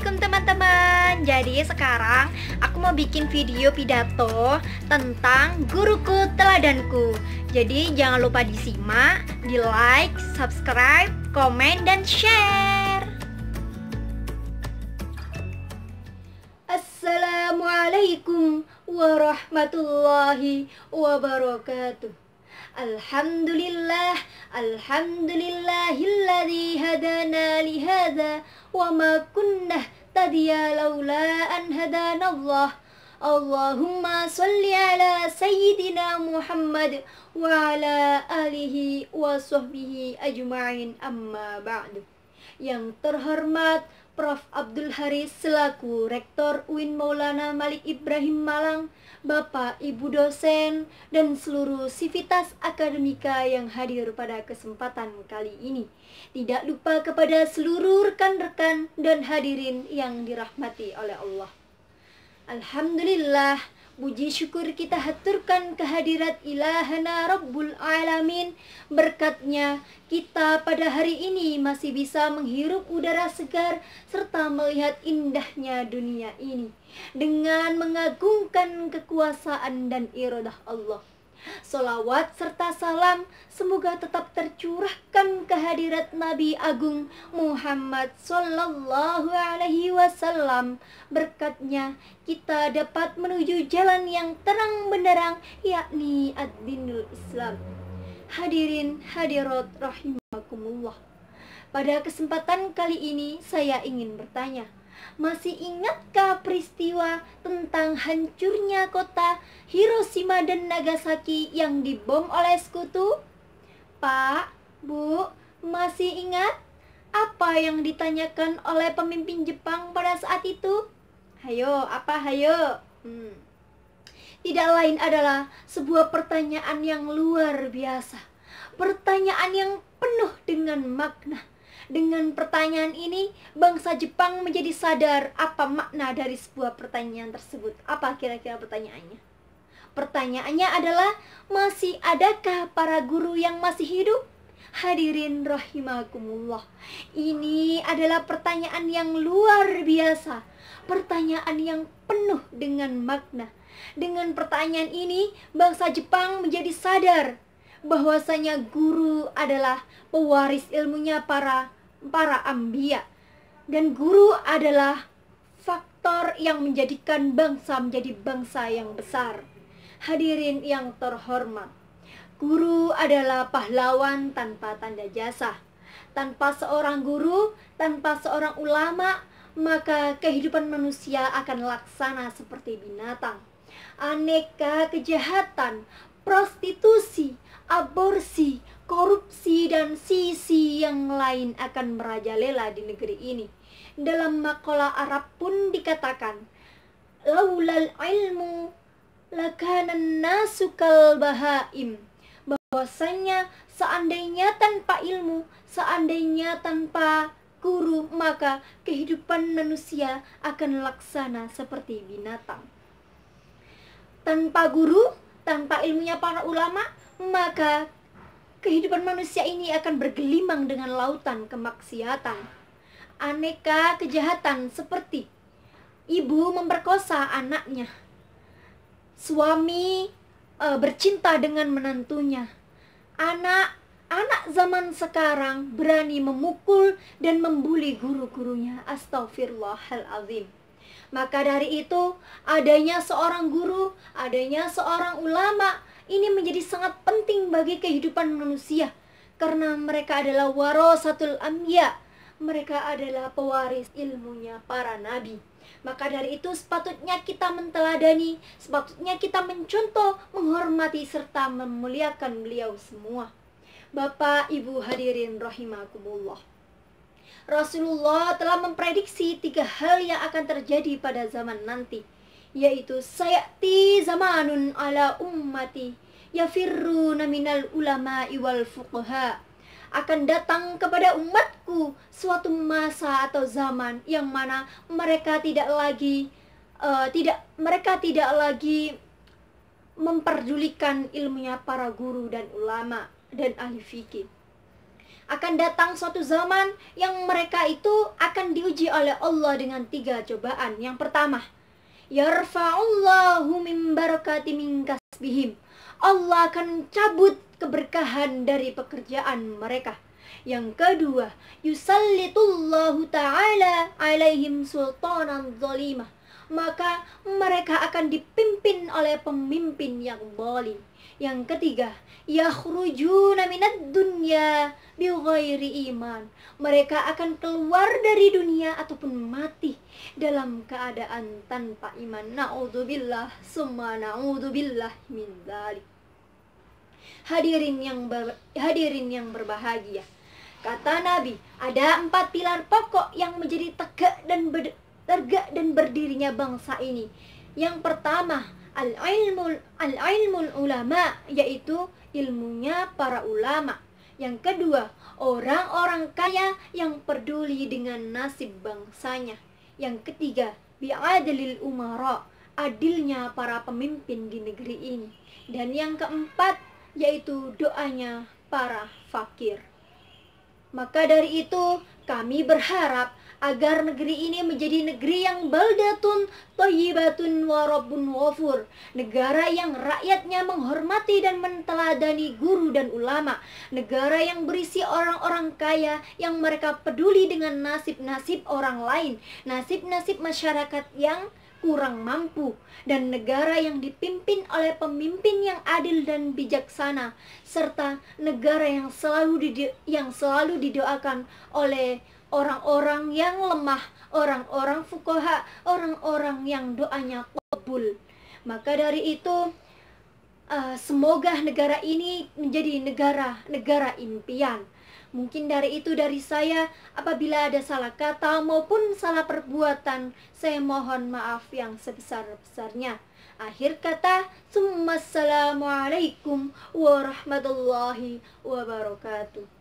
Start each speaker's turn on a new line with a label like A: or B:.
A: Assalamualaikum teman-teman Jadi sekarang aku mau bikin video pidato tentang guruku teladanku Jadi jangan lupa disimak, di like, subscribe, komen, dan share Assalamualaikum warahmatullahi wabarakatuh Alhamdulillah. لله الحمد لله الذي هدانا مهتديا لولا أن هدانا الله اللهم صل على سيدنا محمد وعلى آله وصحبه أجمعين أما بعد Yang terhormat Prof. Abdul Haris selaku Rektor UIN Maulana Malik Ibrahim Malang, Bapak Ibu dosen, dan seluruh sivitas akademika yang hadir pada kesempatan kali ini. Tidak lupa kepada seluruh rekan-rekan dan hadirin yang dirahmati oleh Allah. Alhamdulillah, Puji syukur kita haturkan kehadirat ilahana Rabbul Alamin. Berkatnya, kita pada hari ini masih bisa menghirup udara segar serta melihat indahnya dunia ini. Dengan mengagungkan kekuasaan dan iradah Allah. Solawat serta salam semoga tetap tercurahkan kehadirat Nabi Agung Muhammad Sallallahu Alaihi Wasallam. Berkatnya kita dapat menuju jalan yang terang benderang yakni ad-dinul Islam. Hadirin hadirat rahimakumullah. Pada kesempatan kali ini saya ingin bertanya, masih ingatkah peristiwa tentang hancurnya kota Hiroshima dan Nagasaki yang dibom oleh sekutu? Pak, Bu, masih ingat apa yang ditanyakan oleh pemimpin Jepang pada saat itu? Hayo, apa hayo? Hmm. Tidak lain adalah sebuah pertanyaan yang luar biasa. Pertanyaan yang penuh dengan makna dengan pertanyaan ini, bangsa Jepang menjadi sadar apa makna dari sebuah pertanyaan tersebut. Apa kira-kira pertanyaannya? Pertanyaannya adalah, masih adakah para guru yang masih hidup? Hadirin rahimakumullah. Ini adalah pertanyaan yang luar biasa, pertanyaan yang penuh dengan makna. Dengan pertanyaan ini, bangsa Jepang menjadi sadar bahwasanya guru adalah pewaris ilmunya para para ambia Dan guru adalah faktor yang menjadikan bangsa menjadi bangsa yang besar. Hadirin yang terhormat, guru adalah pahlawan tanpa tanda jasa. Tanpa seorang guru, tanpa seorang ulama, maka kehidupan manusia akan laksana seperti binatang. Aneka kejahatan, prostitusi, aborsi, korupsi dan sisi yang lain akan merajalela di negeri ini. Dalam makalah Arab pun dikatakan, laulal ilmu lakanan nasukal bahaim. Bahwasanya seandainya tanpa ilmu, seandainya tanpa guru, maka kehidupan manusia akan laksana seperti binatang. Tanpa guru, tanpa ilmunya para ulama, maka Kehidupan manusia ini akan bergelimang dengan lautan kemaksiatan, aneka kejahatan seperti ibu memperkosa anaknya, suami e, bercinta dengan menantunya, anak anak zaman sekarang berani memukul dan membuli guru-gurunya. Astagfirullahalazim. Maka dari itu, adanya seorang guru, adanya seorang ulama, ini menjadi sangat penting bagi kehidupan manusia karena mereka adalah warasatul amya. Mereka adalah pewaris ilmunya para nabi. Maka dari itu sepatutnya kita menteladani, sepatutnya kita mencontoh, menghormati serta memuliakan beliau semua. Bapak Ibu hadirin rahimakumullah. Rasulullah telah memprediksi tiga hal yang akan terjadi pada zaman nanti yaitu sayati zamanun ala ummati yafirru naminal ulama iwal fuqaha akan datang kepada umatku suatu masa atau zaman yang mana mereka tidak lagi uh, tidak mereka tidak lagi memperdulikan ilmunya para guru dan ulama dan ahli fikih akan datang suatu zaman yang mereka itu akan diuji oleh Allah dengan tiga cobaan yang pertama yarfa'ullahu min barakati min kasbihim. Allah akan cabut keberkahan dari pekerjaan mereka. Yang kedua, yusallitullahu ta'ala alaihim sultanan zalimah. Maka mereka akan dipimpin oleh pemimpin yang zalim. Yang ketiga, yakhrujuna minad dunya bighairi iman. Mereka akan keluar dari dunia ataupun mati dalam keadaan tanpa iman. naudzubillah summa naudzubillah min dzalik. Hadirin yang hadirin yang berbahagia. Kata Nabi, ada empat pilar pokok yang menjadi tegak dan ber, tegak dan berdirinya bangsa ini. Yang pertama, al-ilmu al-ilmul ulama yaitu ilmunya para ulama. Yang kedua, orang-orang kaya yang peduli dengan nasib bangsanya. Yang ketiga, bi'adlil umara, adilnya para pemimpin di negeri ini. Dan yang keempat, yaitu doanya para fakir. Maka dari itu, kami berharap agar negeri ini menjadi negeri yang baldatun thayyibatun wa rabbun wafur, negara yang rakyatnya menghormati dan menteladani guru dan ulama, negara yang berisi orang-orang kaya yang mereka peduli dengan nasib-nasib orang lain, nasib-nasib masyarakat yang kurang mampu dan negara yang dipimpin oleh pemimpin yang adil dan bijaksana serta negara yang selalu yang selalu didoakan oleh orang-orang yang lemah, orang-orang fukoha, orang-orang yang doanya kabul. Maka dari itu, eh, semoga negara ini menjadi negara-negara impian. Mungkin dari itu dari saya, apabila ada salah kata maupun salah perbuatan, saya mohon maaf yang sebesar-besarnya. Akhir kata, Assalamualaikum warahmatullahi wabarakatuh.